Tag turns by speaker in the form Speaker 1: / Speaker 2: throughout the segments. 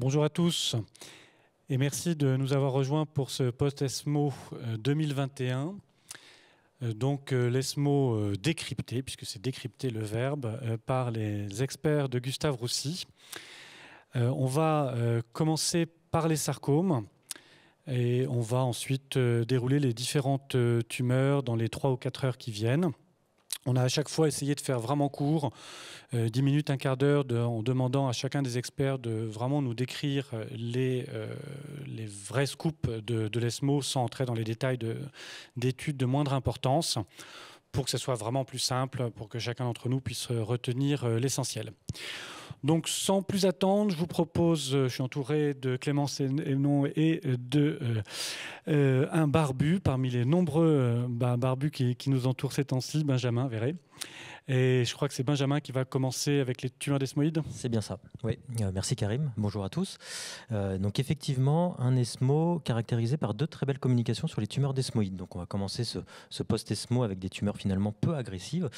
Speaker 1: Bonjour à tous et merci de nous avoir rejoints pour ce post-ESMO 2021. Euh, euh, donc euh, l'ESMO décrypté, puisque c'est décrypter le verbe, par les experts de Gustave Roussy. On va commencer par les sarcomes et on va ensuite dérouler les différentes tumeurs dans les trois ou quatre heures qui viennent. On a à chaque fois essayé de faire vraiment court, 10 euh, minutes, un quart d'heure, en demandant à chacun des experts de vraiment nous décrire euh, les, vraies euh, les vrais scoops de, l'ESMO sans entrer dans les détails d'études de moindre importance pour que ce soit vraiment plus simple, pour que chacun d'entre nous puisse retenir euh, l'essentiel. Donc sans plus attendre, je vous propose, euh, je suis entouré de Clémence Hénon et de euh, un barbu parmi les nombreux bah, barbus qui, qui, nous entourent ces temps-ci, Benjamin Verret. Et je crois que c'est Benjamin qui va commencer avec les tumeurs d'esmoïdes. C'est bien ça. Oui. Euh, merci Karim. Bonjour à tous. Euh, donc effectivement,
Speaker 2: un ESMO caractérisé par deux très belles communications sur les tumeurs d'esmoïdes. Donc on va commencer ce, post-ESMO avec des tumeurs finalement peu agressives.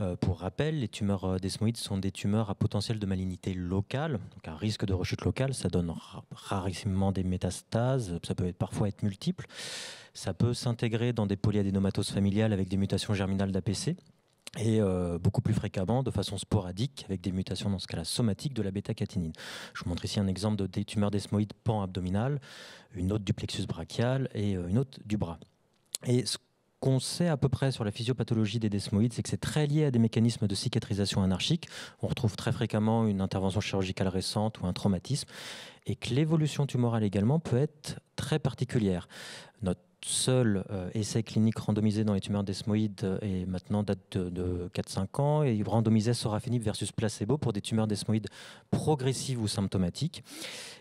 Speaker 2: Euh, pour rappel, les tumeurs d'esmoïdes sont des tumeurs à potentiel de malignité locale, donc un risque de rechute locale. Ça donne rarissimement des métastases. Ça peut être, parfois être multiple. Ça peut s'intégrer dans des polyadénomatoses familiales avec des mutations germinales d'APC et euh, beaucoup plus fréquemment de façon sporadique avec des mutations dans ce cas-là somatiques de la bêta catinine Je vous montre ici un exemple de des tumeurs desmoïdes pan-abdominales, une autre du plexus brachial et euh, une autre du bras. Et ce qu'on sait à peu près sur la physiopathologie des desmoïdes, c'est que c'est très lié à des mécanismes de cicatrisation anarchique. On retrouve très fréquemment une intervention chirurgicale récente ou un traumatisme, et que l'évolution tumorale également peut être très particulière. Notre seul euh, essai clinique randomisé dans les tumeurs desmoïdes euh, et maintenant date de, 4-5 ans et il randomisait sorafenib versus placebo pour des tumeurs desmoïdes progressives ou symptomatiques.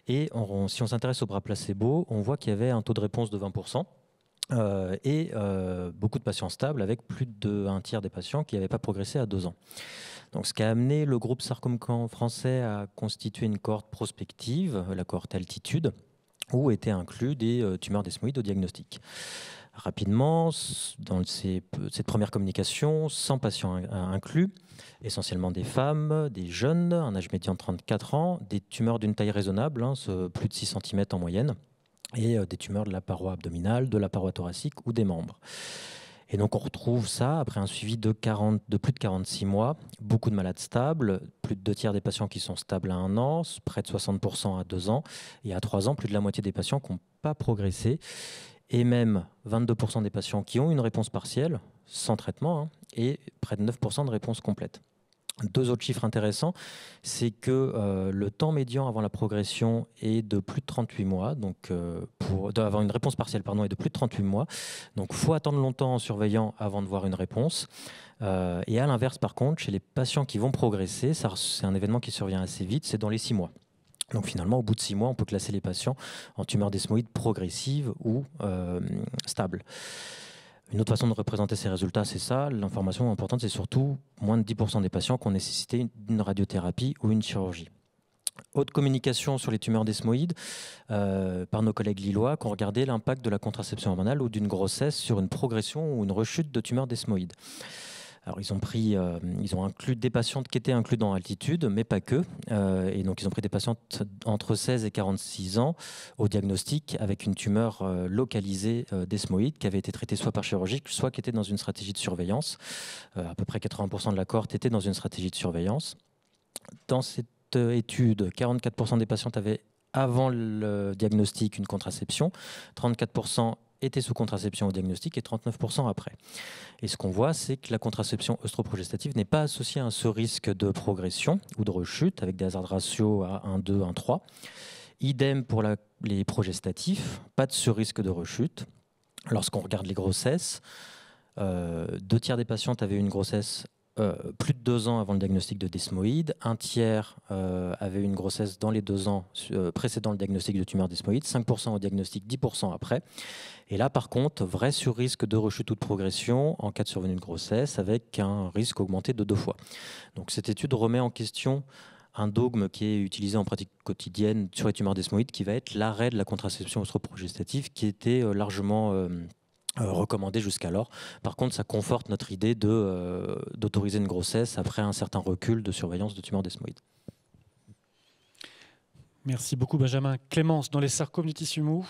Speaker 2: Et si on s'intéresse au bras placebo, on voit qu'il y avait un taux de réponse de 20%. Euh, et beaucoup de patients stables avec plus d'un tiers des patients qui n'avaient pas progressé à 2 ans. Donc, ce qui a amené le groupe Sarcomcan français à constituer une cohorte prospective, la cohorte altitude, où étaient inclus des euh, tumeurs desmoïdes au diagnostic. Rapidement, dans cette première communication, 100 patients euh, inclus, essentiellement des femmes, des jeunes, un âge médian de 34 ans, des tumeurs d'une taille raisonnable, hein, plus de 6 cm en moyenne, et euh, des tumeurs de la paroi abdominale, de la paroi thoracique ou des membres. Et donc on retrouve ça après un suivi de, plus de 46 mois, beaucoup de malades stables, plus de deux tiers des patients qui sont stables à un an, près de 60% à deux ans, et à trois ans, plus de la moitié des patients qui n'ont pas progressé, et même 22% des patients qui ont une réponse partielle, sans traitement, hein, et près de 9% de réponse complète. Deux autres chiffres intéressants, c'est que euh, le temps médian avant la progression est de plus de 38 mois, donc euh, pour avoir une réponse partielle pardon, est de plus de 38 mois. Donc faut attendre longtemps en surveillant avant de voir une réponse. Euh, et à l'inverse, par contre, chez les patients qui vont progresser, c'est un événement qui survient assez vite, c'est dans les six mois. Donc finalement, au bout de six mois, on peut classer les patients en tumeurs desmoïdes progressive ou stables. Une autre façon de représenter ces résultats, c'est ça. L'information importante, c'est surtout moins de 10% des patients qui ont nécessité une radiothérapie ou une chirurgie. Autre communication sur les tumeurs desmoïdes euh, par nos collègues lillois qui ont regardé l'impact de la contraception hormonale ou d'une grossesse sur une progression ou une rechute de tumeurs desmoïdes ils ont pris, euh, ils ont inclus des patientes qui étaient inclus dans altitude, mais pas que. Euh, et donc ils ont pris des patientes entre 16 et 46 ans au diagnostic avec une tumeur euh, localisée desmoïde qui avait été traitée soit par chirurgie, soit qui était dans une stratégie de surveillance. à peu près 80% de la cohorte était dans une stratégie de surveillance. Dans cette étude, 44% des patientes avaient avant le diagnostic une contraception, 34% étaient sous contraception au diagnostic et 39% après. Et ce qu'on voit, c'est que la contraception œstroprogestative n'est pas associée à ce risque de progression ou de rechute avec des hasards ratio à 1, 2, 1, 3. Idem pour les progestatifs, pas de ce risque de rechute. Lorsqu'on regarde les grossesses, euh, deux tiers des patientes avaient une grossesse euh, plus de deux ans avant le diagnostic de desmoïde, un tiers euh, avait une grossesse dans les deux ans euh, précédant le diagnostic de tumeur desmoïde, 5% au diagnostic, 10% après. Et là, par contre, vrai sur risque de rechute ou de progression en cas de survenue de grossesse, avec un risque augmenté de deux fois. Donc cette étude remet en question un dogme qui est utilisé en pratique quotidienne sur les tumeurs desmoïdes, qui va être l'arrêt de la contraception progestative, qui était largement euh, recommandé jusqu'alors. Par contre, ça conforte notre idée euh, d'autoriser une grossesse après un certain recul de surveillance de tumeurs desmoïdes.
Speaker 1: Merci beaucoup Benjamin. Clémence, dans les sarcomes du tissu mou,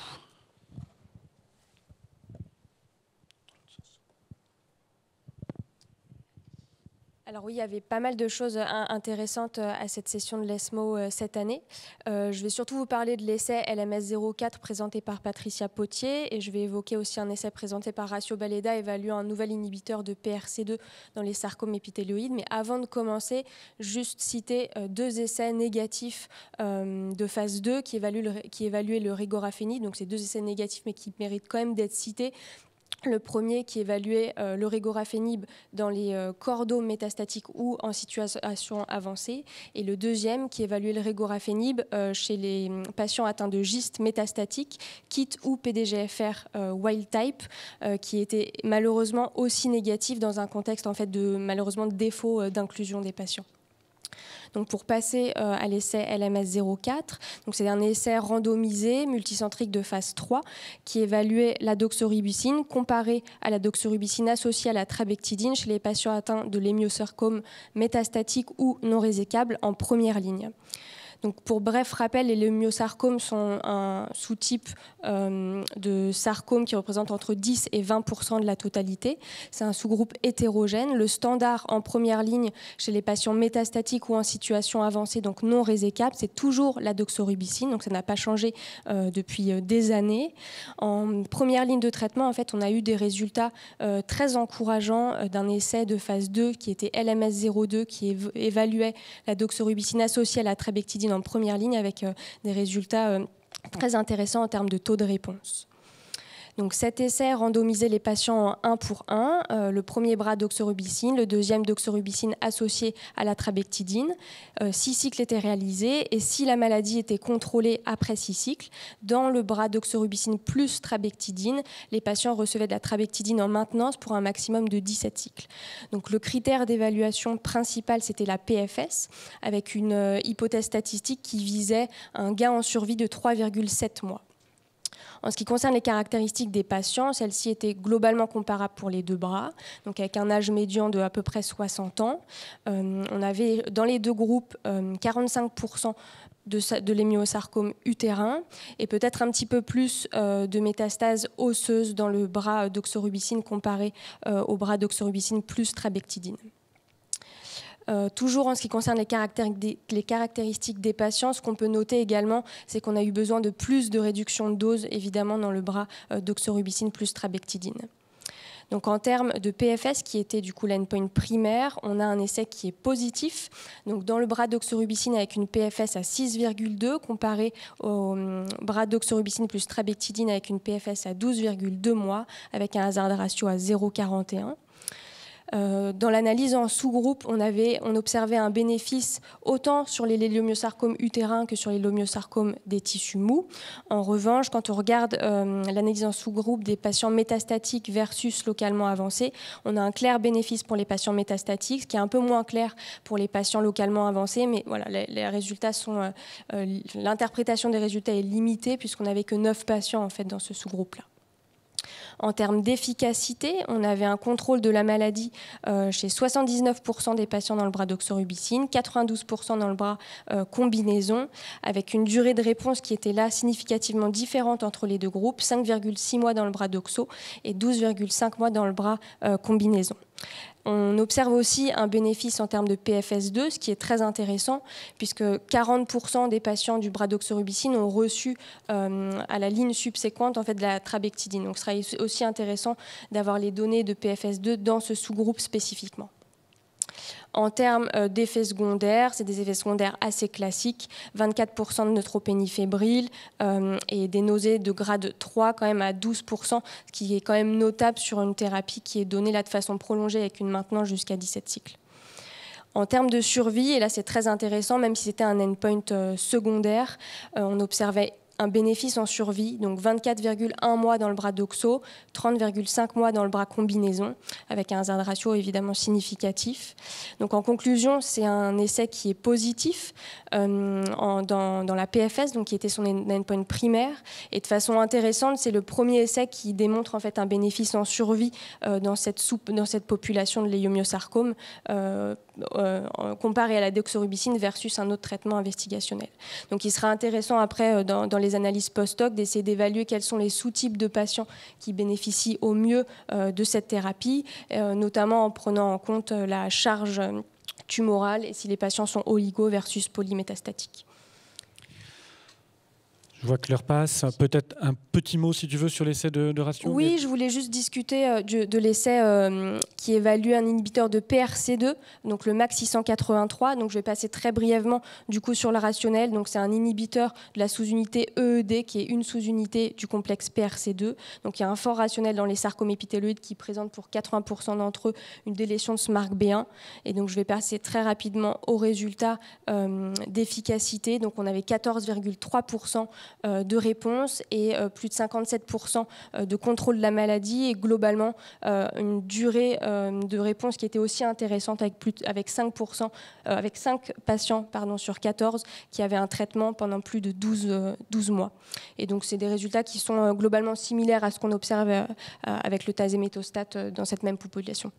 Speaker 3: Alors oui, il y avait pas mal de choses euh, intéressantes euh, à cette session de l'ESMO euh, cette année. je vais surtout vous parler de l'essai LMS 04 présenté par Patricia Potier et je vais évoquer aussi un essai présenté par Ratio Baleda évaluant un nouvel inhibiteur de PRC2 dans les sarcomes Mais avant de commencer, juste citer deux essais négatifs de phase 2 qui, évaluent qui évaluaient le rigoraphénide. Donc ces deux essais négatifs mais qui méritent quand même d'être cités le premier qui évaluait euh, le dans les euh, cordaux métastatiques ou en situation avancée, et le deuxième qui évaluait le euh, chez les mm, patients atteints de gistes métastatiques, KIT ou PDGFR wild type, qui était malheureusement aussi négatif dans un contexte en fait de malheureusement de défaut d'inclusion des patients. Donc pour passer euh, à l'essai LMS 04, c'est un essai randomisé multicentrique de phase 3 qui évaluait la doxorubicine comparée à la doxorubicine associée à la trabectidine chez les patients atteints de l'hémiosarcome métastatique ou non résécable en première ligne pour bref rappel, les myosarcomes sont un sous-type euh, de sarcome qui représente entre 10 et 20 de la totalité. C'est un sous-groupe hétérogène. Le standard en première ligne chez les patients métastatiques ou en situation avancée, donc non résécable, c'est toujours la doxorubicine. Donc, ça n'a pas changé euh, depuis euh, des années. En première ligne de traitement, en fait, on a eu des résultats très encourageants d'un essai de phase 2 qui était LMS02 qui évaluait la doxorubicine associée à la trabectidine en première ligne avec euh, des résultats euh, très intéressants en termes de taux de réponse. Donc cet essai randomisait les patients un pour un, euh, le premier bras d'oxorubicine, le deuxième d'oxorubicine associé à la trabectidine. Euh, six cycles étaient réalisés et si la maladie était contrôlée après six cycles, dans le bras d'oxorubicine plus trabectidine, les patients recevaient de la trabectidine en maintenance pour un maximum de 17 cycles. Donc le critère d'évaluation principal, c'était la PFS, avec une euh, hypothèse statistique qui visait un gain en survie de 3,7 mois. En ce qui concerne les caractéristiques des patients, celles-ci étaient globalement comparables pour les deux bras, donc avec un âge médian de à peu près 60 ans. Euh, on avait dans les deux groupes 45% euh, de, de l'hémiosarcome utérin et peut-être un petit peu plus euh, de métastases osseuses dans le bras d'oxorubicine comparé au bras d'oxorubicine plus trabectidine. Euh, toujours en ce qui concerne les, caractéristiques des patients, ce qu'on peut noter également, c'est qu'on a eu besoin de plus de réduction de dose, évidemment, dans le bras euh, d'oxorubicine plus trabectidine. Donc en termes de PFS, qui était du coup l'endpoint primaire, on a un essai qui est positif. Donc dans le bras d'oxorubicine avec une PFS à 6,2 comparé au hum, bras d'oxorubicine plus trabectidine avec une PFS à 12,2 mois avec un hasard ratio à 0,41. Euh, dans l'analyse en sous-groupe, on, observait un bénéfice autant sur les léliomyosarcomes utérins que sur les léliomyosarcomes des tissus mous. En revanche, quand on regarde euh, l'analyse en sous-groupe des patients métastatiques versus localement avancés, on a un clair bénéfice pour les patients métastatiques, ce qui est un peu moins clair pour les patients localement avancés. Mais voilà, les, résultats sont. Euh, l'interprétation des résultats est limitée puisqu'on n'avait que 9 patients en fait dans ce sous-groupe-là. En termes d'efficacité, on avait un contrôle de la maladie euh, chez 79% des patients dans le bras doxorubicine, 92% dans le bras euh, combinaison, avec une durée de réponse qui était là significativement différente entre les deux groupes, 5,6 mois dans le bras doxo et 12,5 mois dans le bras euh, combinaison. On observe aussi un bénéfice en termes de PFS2, ce qui est très intéressant, puisque 40% des patients du bradoxorubicine ont reçu euh, à la ligne subséquente en fait, de la trabectidine. Donc ce sera aussi intéressant d'avoir les données de PFS2 dans ce sous-groupe spécifiquement. En termes euh, d'effets secondaires, c'est des effets secondaires assez classiques, 24% de neutropénie fébrile euh, et des nausées de grade 3 quand même à 12%, ce qui est quand même notable sur une thérapie qui est donnée là de façon prolongée avec une maintenance jusqu'à 17 cycles. En termes de survie, et là c'est très intéressant, même si c'était un endpoint euh, secondaire, on observait un bénéfice en survie, donc 24,1 mois dans le bras doxo, 30,5 mois dans le bras combinaison, avec un hasard ratio évidemment significatif. Donc en conclusion, c'est un essai qui est positif euh, dans, la PFS, donc qui était son endpoint primaire. Et de façon intéressante, c'est le premier essai qui démontre en fait un bénéfice en survie euh, dans, cette soupe, dans cette population de l'héliomyosarcome. Euh, euh, comparé à la doxorubicine versus un autre traitement investigationnel. Donc il sera intéressant après euh, dans, les analyses post-hoc d'essayer d'évaluer quels sont les sous-types de patients qui bénéficient au mieux euh, de cette thérapie, notamment en prenant en compte la charge tumorale et si les patients sont oligo versus polymétastatiques.
Speaker 1: Je vois que l'heure passe. Peut-être un petit mot, si tu veux, sur l'essai de, de Oui,
Speaker 3: je voulais juste discuter euh, de, l'essai euh, qui évalue un inhibiteur de PRC2, donc le max 683. Donc, je vais passer très brièvement du coup sur le rationnel. Donc, c'est un inhibiteur de la sous-unité EED, qui est une sous-unité du complexe PRC2. Donc, il y a un fort rationnel dans les sarcomépithéloïdes qui présentent pour 80% d'entre eux une délétion de SMARC-B1. Et donc, je vais passer très rapidement aux résultats euh, d'efficacité. Donc, on avait 14,3% euh, de réponse et euh, plus de 57% euh, de contrôle de la maladie et globalement une durée de réponse qui était aussi intéressante avec, avec 5%, avec 5 patients pardon, sur 14 qui avaient un traitement pendant plus de 12, 12 mois. Et donc c'est des résultats qui sont globalement similaires à ce qu'on observe avec le tazémétostat dans cette même population.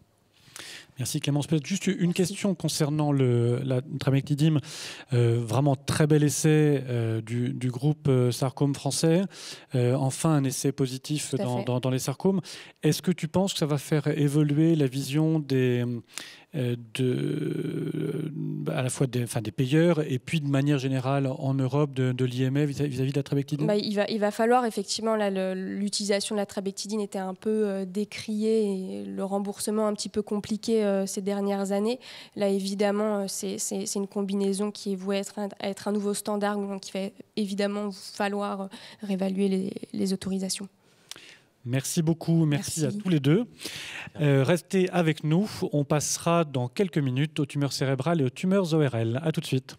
Speaker 1: Merci Clémence. juste une question concernant le, la tramectidim. Euh, vraiment très bel essai euh, du, groupe euh, sarcome français. enfin un essai positif dans, dans, les sarcomes. Est-ce que tu penses que ça va faire évoluer la vision des, euh, de, euh, à la fois des, payeurs et puis de manière générale en Europe de, de vis-à-vis de la trabectidine bah,
Speaker 3: il, va, falloir effectivement, l'utilisation de la trabectidine était un peu euh, décriée et le remboursement un petit peu compliqué ces dernières années. Là, évidemment, c'est une combinaison qui est vouée à être un, nouveau standard, donc il va évidemment falloir réévaluer les autorisations.
Speaker 1: Merci beaucoup, merci, à tous les deux. Euh, restez avec nous, on passera dans quelques minutes aux tumeurs cérébrales et aux tumeurs ORL. À tout de suite.